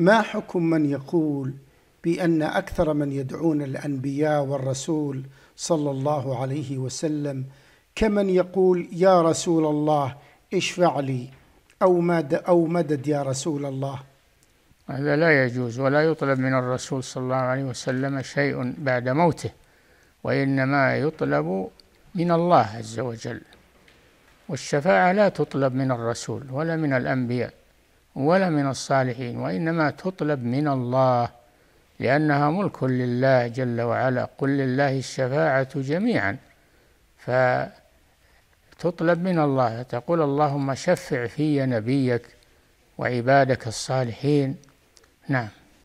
ما حكم من يقول بأن أكثر من يدعون الأنبياء والرسول صلى الله عليه وسلم كمن يقول يا رسول الله اشفع لي أو مد أو مدد يا رسول الله هذا لا يجوز ولا يطلب من الرسول صلى الله عليه وسلم شيء بعد موته وإنما يطلب من الله عز وجل والشفاعة لا تطلب من الرسول ولا من الأنبياء ولا من الصالحين وإنما تطلب من الله لأنها ملك لله جل وعلا قل لله الشفاعة جميعا فتطلب من الله تقول اللهم شفع في نبيك وعبادك الصالحين نعم